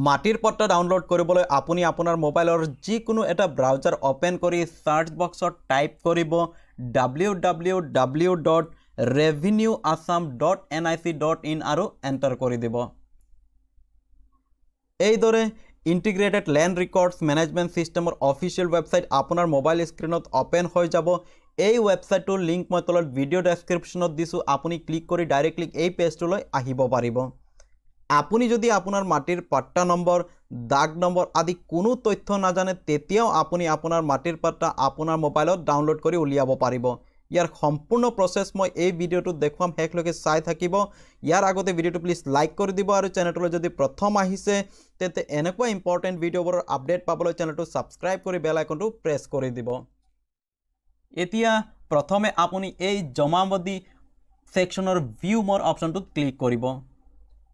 মাটিৰ পত্ৰ ডাউনলোড কৰিবলৈ আপুনি আপোনাৰ মোবাইলৰ যিকোনো এটা ব্ৰাউজাৰ অ'পেন কৰি চাৰ্চ বক্সত টাইপ কৰিব W W W dot revenue Assam dot N I C dot in আৰু এণ্টাৰ কৰি দিব এইদৰে ইণ্টিগ্ৰেটেড লেণ্ড ৰেকৰ্ডছ মেনেজমেণ্ট ছিষ্টেমৰ অফিচিয়েল ৱেবছাইট আপোনাৰ মোবাইল স্ক্ৰীণত অ'পেন হৈ যাব এই ৱেবছাইটটোৰ লিংক মই তলত ভিডিঅ' ডেছক্ৰিপশ্যনত দিছোঁ আপুনি ক্লিক কৰি ডাইৰেক্টলি এই পেজটোলৈ আহিব পাৰিব আপুনি যদি আপোনাৰ মাটিৰ পাট্টা নম্বৰ দাগ নম্বৰ আদি কোনো তথ্য নাজানে তেতিয়াও আপুনি আপোনাৰ মাটিৰ পাট্টা আপোনাৰ মোবাইলত ডাউনলোড কৰি উলিয়াব পাৰিব ইয়াৰ সম্পূৰ্ণ প্ৰচেছ মই এই ভিডিঅ'টো দেখুৱাম শেষলৈকে চাই থাকিব ইয়াৰ আগতে ভিডিঅ'টো প্লিজ লাইক কৰি দিব আৰু চেনেলটোলৈ যদি প্ৰথম আহিছে তেন্তে এনেকুৱা ইম্পৰ্টেণ্ট ভিডিঅ'বোৰৰ আপডেট পাবলৈ চেনেলটো ছাবস্ক্ৰাইব কৰি বেল আইকনটো প্ৰেছ কৰি দিব এতিয়া প্ৰথমে আপুনি এই জমাবদী ছেকশ্যনৰ ভিউ মোৰ অপশ্যনটোত ক্লিক কৰিব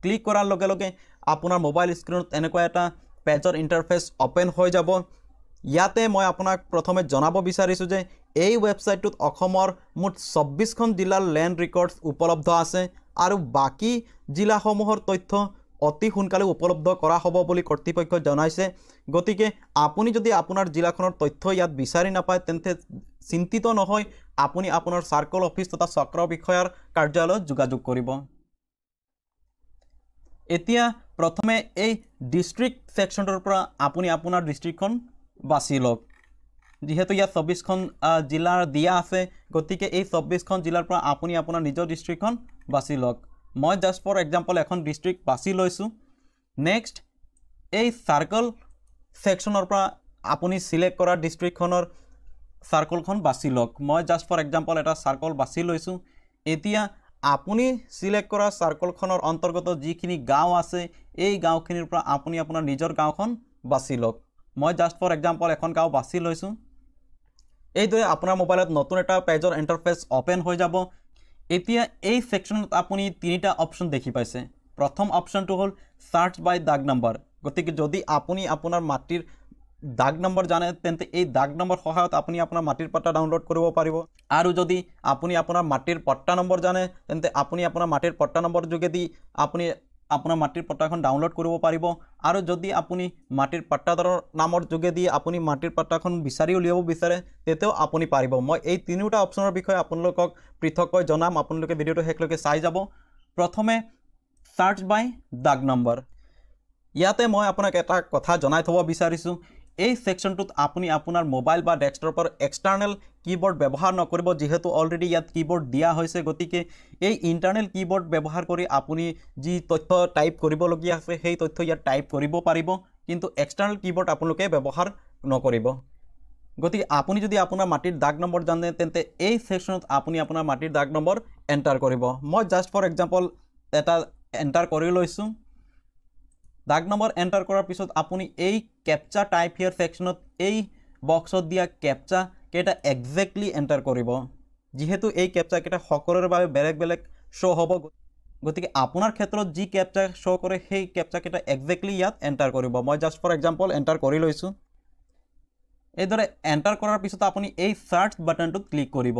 ক্লিক করার লগে আপনার মোবাইল স্ক্রিন এনেকা এটা পেজর ইন্টারফেস ওপেন হয়ে যাব ইয়াতে মই আপনার প্রথমে জনাব বিচারিছো যে এই ওয়েবসাইট মোট চব্বিশ জিলার ল্যান্ড রেকর্ডস উপলব্ধ আছে আর বাকি জিলা সমূহর তথ্য অতি সোনকালে উপলব্ধ করা হব বলে কর্তৃপক্ষ জানাইছে গতি আপনি যদি আপনার জিলাখনের তথ্য ইয়াত বিচারি নাপায় তেনে চিন্তিত নহয় আপনি আপনার সার্কল অফিস তথা চক্র বিষয়ার কার্যালয় যোগাযোগ করবেন এতিয়া প্ৰথমে এই ডিষ্ট্ৰিক্ট ছেকশ্যনটোৰ পৰা আপুনি আপোনাৰ ডিষ্ট্ৰিক্টখন বাছি লওক যিহেতু ইয়াত চৌব্বিছখন জিলাৰ দিয়া আছে গতিকে এই চৌব্বিছখন জিলাৰ পৰা আপুনি আপোনাৰ নিজৰ ডিষ্ট্ৰিক্টখন বাছি লওক মই জাষ্ট ফৰ এক্সাম্পল এখন ডিষ্ট্ৰিক্ট বাছি লৈছোঁ নেক্সট এই চাৰ্কল ছেকশ্যনৰ পৰা আপুনি চিলেক্ট কৰা ডিষ্ট্ৰিক্টখনৰ চাৰ্কলখন বাছি লওক মই জাষ্ট ফৰ এক্সাম্পল এটা চাৰ্কল বাছি লৈছোঁ এতিয়া আপুনি চিলেক্ট কৰা চাৰ্কলখনৰ অন্তৰ্গত যিখিনি গাঁও আছে এই গাঁওখিনিৰ পৰা আপুনি আপোনাৰ নিজৰ গাঁওখন বাছি লওক মই জাষ্ট ফৰ এক্সাম্পল এখন গাঁও বাছি লৈছোঁ এইদৰে আপোনাৰ মোবাইলত নতুন এটা পেজৰ ইণ্টাৰফেচ অ'পেন হৈ যাব এতিয়া এই ছেকশ্যনত আপুনি তিনিটা অপশ্যন দেখি পাইছে প্ৰথম অপশ্যনটো হ'ল ছাৰ্চ বাই দাগ নাম্বাৰ গতিকে যদি আপুনি আপোনাৰ মাতৃৰ দাগ নম্বৰ জানে তেন্তে এই দাগ নম্বৰ সহায়ত আপুনি আপোনাৰ মাটিৰ পট্টা ডাউনলোড কৰিব পাৰিব আৰু যদি আপুনি আপোনাৰ মাটিৰ পট্টা নম্বৰ জানে তেন্তে আপুনি আপোনাৰ মাটিৰ পট্টা নম্বৰ যোগেদি আপুনি আপোনাৰ মাটিৰ পট্টাখন ডাউনলোড কৰিব পাৰিব আৰু যদি আপুনি মাটিৰ পট্টাদাৰৰ নামৰ যোগেদি আপুনি মাটিৰ পট্টাখন বিচাৰি উলিয়াব বিচাৰে তেতিয়াও আপুনি পাৰিব মই এই তিনিওটা অপশ্যনৰ বিষয়ে আপোনালোকক পৃথককৈ জনাম আপোনালোকে ভিডিঅ'টো শেষলৈকে চাই যাব প্ৰথমে ছাৰ্চ বাই দাগ নম্বৰ ইয়াতে মই আপোনাক এটা কথা জনাই থ'ব বিচাৰিছোঁ এই ছেকশ্যনটোত আপুনি আপোনাৰ মোবাইল বা ডেস্কটপৰ এক্সটাৰ্নেল কীবৰ্ড ব্যৱহাৰ নকৰিব যিহেতু অলৰেডি ইয়াত কীবৰ্ড দিয়া হৈছে গতিকে এই ইণ্টাৰনেল কীবৰ্ড ব্যৱহাৰ কৰি আপুনি যি তথ্য টাইপ কৰিবলগীয়া আছে সেই তথ্য ইয়াত টাইপ কৰিব পাৰিব কিন্তু এক্সটাৰ্নেল কীবৰ্ড আপোনালোকে ব্যৱহাৰ নকৰিব গতিকে আপুনি যদি আপোনাৰ মাটিৰ দাগ নম্বৰ জানে তেন্তে এই ছেকশ্যনত আপুনি আপোনাৰ মাটিৰ দাগ নম্বৰ এণ্টাৰ কৰিব মই জাষ্ট ফৰ এক্সাম্পল এটা এণ্টাৰ কৰি লৈছোঁ দাগ নম্বর এন্টার করার পিছত আপনি এই ক্যাপচা টাইপ হিয়ার সেকশনত এই বক্সত দিয়া ক্যাপচা কেটা এক্সেক্টলি এন্টার করব যেহেতু এই ক্যাপচা কেটা সকলের বাবে বেলেগ বেলেগ শো হব গতি আপনার ক্ষেত্র যি ক্যাপচা শো করে সেই ক্যাপচা কেটা এক্সেক্টলি ইয়াত এন্টার করব মানে জাস্ট ফর এক্সাম্পল এন্টার করে লৈছো এইদরে এন্টার করার পিছত আপনি এই সার্চ বাটনট ক্লিক করব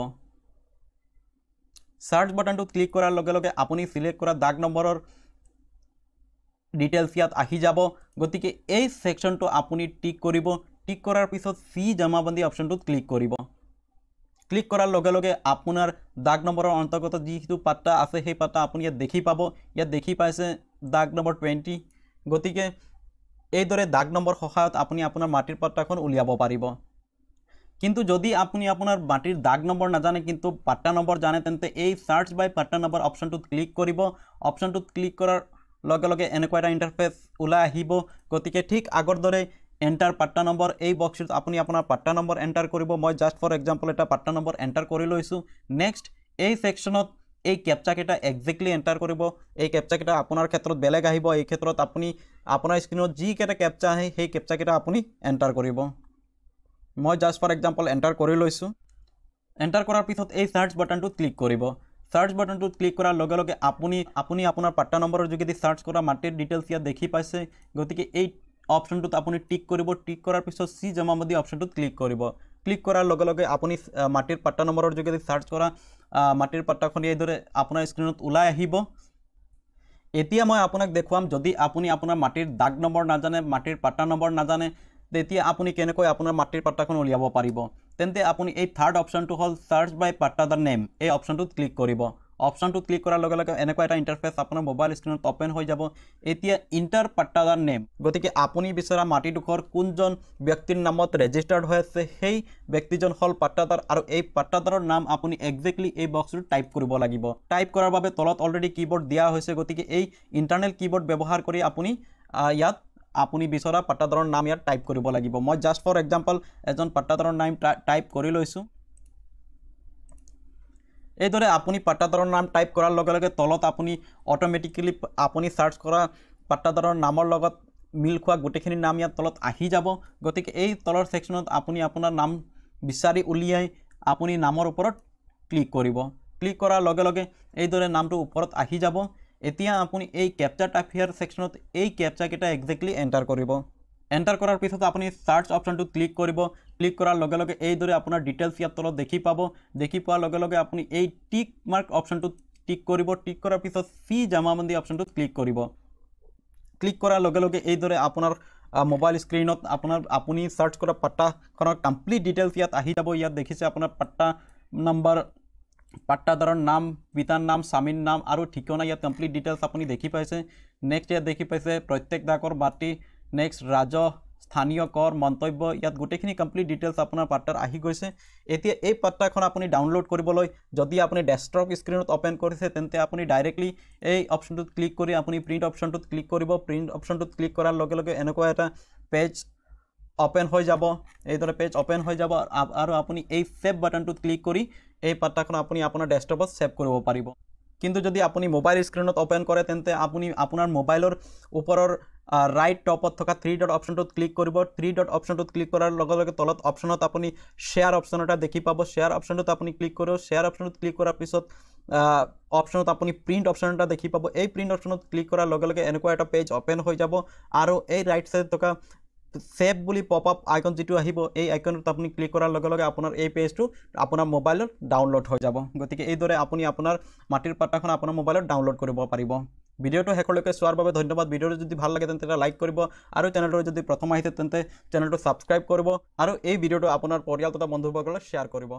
সার্চ বাটনট ক্লিক করার লগে লগে আপনি সিলেক্ট করা দাগ নম্বরের ডিটেইলস ইয়াত আহি যাব গতিকে এই সেকশনটো আপুনি টিক কৰিব টিক কৰাৰ পিছত সি জমাবন্দী অপশ্যনটোত ক্লিক কৰিব ক্লিক কৰাৰ লগে লগে আপোনাৰ দাগ নম্বৰৰ অন্তৰ্গত যিটো পাত্ৰা আছে সেই পাত্ৰা আপুনি ইয়াত দেখি পাব ইয়াত দেখি পাইছে দাগ নম্বৰ টুৱেণ্টি গতিকে এইদৰে দাগ নম্বৰ সহায়ত আপুনি আপোনাৰ মাটিৰ পাত্ৰাখন উলিয়াব পাৰিব কিন্তু যদি আপুনি আপোনাৰ মাটিৰ দাগ নম্বৰ নাজানে কিন্তু পাট্টা নম্বৰ জানে তেন্তে এই চাৰ্চ বাই পাট্টা নম্বৰ অপশ্যনটোত ক্লিক কৰিব অপশ্যনটোত ক্লিক কৰাৰ লগে লগে এনেকুৱা এটা ইণ্টাৰফেচ ওলাই আহিব গতিকে ঠিক আগৰ দৰে এণ্টাৰ পাট্টা নম্বৰ এই বক্সটোত আপুনি আপোনাৰ পাট্টা নম্বৰ এণ্টাৰ কৰিব মই জাষ্ট ফৰ এক্সাম্পল এটা পাট্টা নম্বৰ এণ্টাৰ কৰি লৈছোঁ নেক্সট এই ছেকশ্যনত এই কেপচাকেইটা একজেক্টলি এণ্টাৰ কৰিব এই কেপচাকেইটা আপোনাৰ ক্ষেত্ৰত বেলেগ আহিব এই ক্ষেত্ৰত আপুনি আপোনাৰ স্ক্ৰীণত যিকেইটা কেপচা আহে সেই কেপচাকেইটা আপুনি এণ্টাৰ কৰিব মই জাষ্ট ফৰ এক্সাম্পল এণ্টাৰ কৰি লৈছোঁ এণ্টাৰ কৰাৰ পিছত এই চাৰ্জ বাটনটো ক্লিক কৰিব সার্চ বটন ক্লিক করার লগে লগে আপনি আপনি আপনার পাট্টা নম্বর যোগেদি সার্চ করা মাটির ডিটেলস ইয়া দেখি পাইছে গতি এই অপশন আপনি টিক করব টিক করার পিছ সি জমা মধ্যে অপশন ক্লিক করব ক্লিক করার লগে লগে আপনি মাটির পাট্টা নম্বর যোগেদি সার্চ করা মাটির পাট্টাখন এইদরে আপনার স্ক্রিনত ওলাই আহিব এতিয়া মই আপনাক দেখাম যদি আপনি আপনার মাটির দাগ নম্বর না জানে মাটির পাট্টা নম্বর না জানে তেতিয়া আপনি কেনেকৈ আপনার মাটির পাট্টাখন উলিয়াব পাৰিব তেন্তে আপুনি এই থাৰ্ড অপশ্যনটো হ'ল চাৰ্চ বাই পাট্টাদাৰ নেম এই অপশ্যনটোত ক্লিক কৰিব অপশ্যনটোত ক্লিক কৰাৰ লগে লগে এনেকুৱা এটা ইণ্টাৰফেচ আপোনাৰ মোবাইল স্ক্ৰীণত অপেন হৈ যাব এতিয়া ইণ্টাৰ পাট্টাদাৰ নেম গতিকে আপুনি বিচৰা মাটিডোখৰ কোনজন ব্যক্তিৰ নামত ৰেজিষ্টাৰ্ড হৈ আছে সেই ব্যক্তিজন হ'ল পাট্টাদাৰ আৰু এই পাট্টাদাৰৰ নাম আপুনি একজেক্টলি এই বক্সটোত টাইপ কৰিব লাগিব টাইপ কৰাৰ বাবে তলত অলৰেডি কীবৰ্ড দিয়া হৈছে গতিকে এই ইণ্টাৰনেল কীবৰ্ড ব্যৱহাৰ কৰি আপুনি ইয়াত আপুনি বিচৰা পাট্টাদাৰৰ নাম ইয়াত টাইপ কৰিব লাগিব মই জাষ্ট ফৰ এক্সাম্পল এজন পাট্টাদাৰৰ নাম টাইপ কৰি লৈছোঁ এইদৰে আপুনি পাট্টাদাৰৰ নাম টাইপ কৰাৰ লগে লগে তলত আপুনি অট'মেটিকেলি আপুনি চাৰ্চ কৰা পাট্টাদাৰৰ নামৰ লগত মিল খোৱা গোটেইখিনি নাম ইয়াত তলত আহি যাব গতিকে এই তলৰ ছেকশ্যনত আপুনি আপোনাৰ নাম বিচাৰি উলিয়াই আপুনি নামৰ ওপৰত ক্লিক কৰিব ক্লিক কৰাৰ লগে লগে এইদৰে নামটো ওপৰত আহি যাব এতিয়া আপুনি এই কেপচা টাইপ হিয়াৰ ছেকশ্যনত এই কেপচাকেইটা একজেক্টলি এণ্টাৰ কৰিব এণ্টাৰ কৰাৰ পিছত আপুনি চাৰ্চ অপশ্যনটো ক্লিক কৰিব ক্লিক কৰাৰ লগে লগে এইদৰে আপোনাৰ ডিটেইলছ ইয়াত তলত দেখি পাব দেখি পোৱাৰ লগে লগে আপুনি এই টিক মাৰ্ক অপশ্যনটোত টিক কৰিব টিক কৰাৰ পিছত চি জামাবন্দী অপশ্যনটোত ক্লিক কৰিব ক্লিক কৰাৰ লগে লগে এইদৰে আপোনাৰ মোবাইল স্ক্ৰীণত আপোনাৰ আপুনি চাৰ্চ কৰা পট্টাখনৰ কমপ্লিট ডিটেইলছ ইয়াত আহি যাব ইয়াত দেখিছে আপোনাৰ পট্টা নম্বৰ পাট্টাদাৰৰ নাম পিতাৰ নাম স্বামীৰ নাম আৰু ঠিকনা ইয়াত কমপ্লিট ডিটেইলছ আপুনি দেখি পাইছে নেক্সট ইয়াত দেখি পাইছে প্ৰত্যেকদাকৰ মাটি নেক্সট ৰাজ স্থানীয় কৰ মন্তব্য ইয়াত গোটেইখিনি কমপ্লিট ডিটেইলছ আপোনাৰ পাট্টাৰ আহি গৈছে এতিয়া এই পাট্টাখন আপুনি ডাউনলোড কৰিবলৈ যদি আপুনি ডেস্কটপ স্ক্ৰীণত অ'পেন কৰিছে তেন্তে আপুনি ডাইৰেক্টলি এই অপশ্যনটোত ক্লিক কৰি আপুনি প্ৰিণ্ট অপশ্যনটোত ক্লিক কৰিব প্ৰিণ্ট অপশ্যনটোত ক্লিক কৰাৰ লগে লগে এনেকুৱা এটা পেজ অপেন হৈ যাব এইদৰে পেজ অপেন হৈ যাব আৰু আপুনি এই ছেভ বাটনটোত ক্লিক কৰি এই পাত্ৰাখন আপুনি আপোনাৰ ডেস্কটপত ছেভ কৰিব পাৰিব কিন্তু যদি আপুনি মোবাইল স্ক্ৰীণত অপেন কৰে তেন্তে আপুনি আপোনাৰ মোবাইলৰ ওপৰৰ ৰাইট টপত থকা থ্ৰী ডট অপশ্যনটোত ক্লিক কৰিব থ্ৰী ডট অপশ্যনটোত ক্লিক কৰাৰ লগে লগে তলত অপশ্যনত আপুনি শ্বেয়াৰ অপশ্যন এটা দেখি পাব শ্বেয়াৰ অপশ্যনটোত আপুনি ক্লিক কৰিব শ্বেয়াৰ অপশ্যনত ক্লিক কৰাৰ পিছত অপশ্যনত আপুনি প্ৰিণ্ট অপশ্যন এটা দেখি পাব এই প্ৰিণ্ট অপশ্যনত ক্লিক কৰাৰ লগে লগে এনেকুৱা এটা পেজ অপেন হৈ যাব আৰু এই ৰাইট ছাইডে থকা চেভ বুলি পপ আপ আইকন যিটো আহিব এই আইকনত আপুনি ক্লিক কৰাৰ লগে লগে আপোনাৰ এই পেজটো আপোনাৰ মোবাইলত ডাউনলোড হৈ যাব গতিকে এইদৰে আপুনি আপোনাৰ মাটিৰ পাত্ৰাখন আপোনাৰ মোবাইলত ডাউনলোড কৰিব পাৰিব ভিডিঅ'টো শেষলৈকে চোৱাৰ বাবে ধন্যবাদ ভিডিঅ'টো যদি ভাল লাগে তেন্তে লাইক কৰিব আৰু চেনেলটো যদি প্ৰথম আহিছে তেন্তে চেনেলটো ছাবস্ক্ৰাইব কৰিব আৰু এই ভিডিঅ'টো আপোনাৰ পৰিয়াল তথা বন্ধুবৰ্গলৈ শ্বেয়াৰ কৰিব